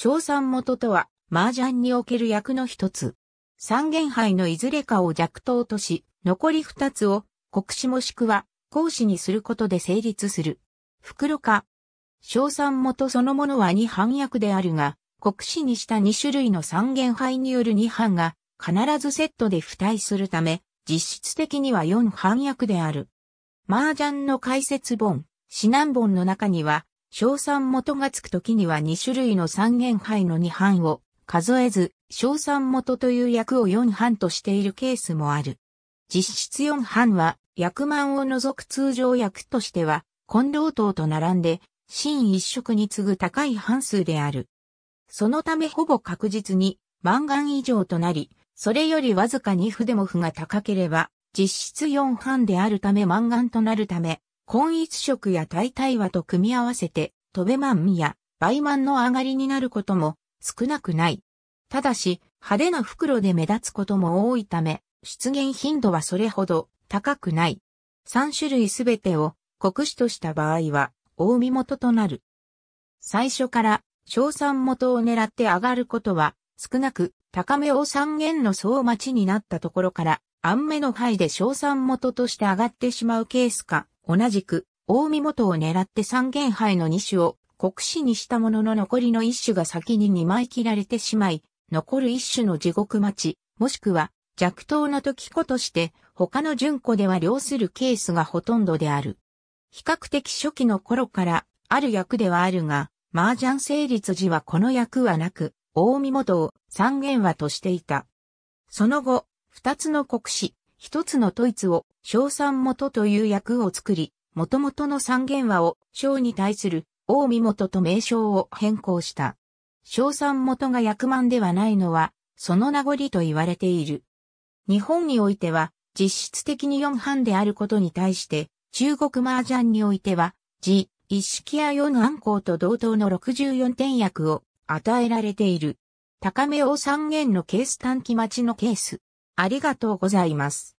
賞賛元とは、麻雀における役の一つ。三元杯のいずれかを弱刀とし、残り二つを、国士もしくは、講師にすることで成立する。袋化。賞賛元そのものは二反役であるが、国士にした二種類の三元杯による二反が、必ずセットで付帯するため、実質的には四反役である。麻雀の解説本、指南本の中には、小酸元がつくときには2種類の三元杯の2半を数えず、小酸元という薬を4半としているケースもある。実質4半は薬満を除く通常薬としては、混同等と並んで、新一色に次ぐ高い半数である。そのためほぼ確実に満願以上となり、それよりわずかに負でも負が高ければ、実質4半であるため満願となるため、根一色や大体和と組み合わせて、飛べマンや倍満の上がりになることも少なくない。ただし、派手な袋で目立つことも多いため、出現頻度はそれほど高くない。3種類すべてを国士とした場合は、大見元となる。最初から小三元を狙って上がることは少なく、高めを三元の総待ちになったところから、安目の範囲で小三元として上がってしまうケースか、同じく、大見元を狙って三元杯の二種を国士にしたものの残りの一種が先に二枚切られてしまい、残る一種の地獄待ち、もしくは弱等の時子として、他の順子では両するケースがほとんどである。比較的初期の頃から、ある役ではあるが、麻雀成立時はこの役はなく、大見元を三元和としていた。その後、二つの国士、一つの統一を小三元という役を作り、元々の三元和を小に対する大見元と名称を変更した。小三元が役満ではないのは、その名残と言われている。日本においては、実質的に四半であることに対して、中国麻雀においては、自、一式や四暗号と同等の64点役を与えられている。高めを三元のケース短期待ちのケース。ありがとうございます。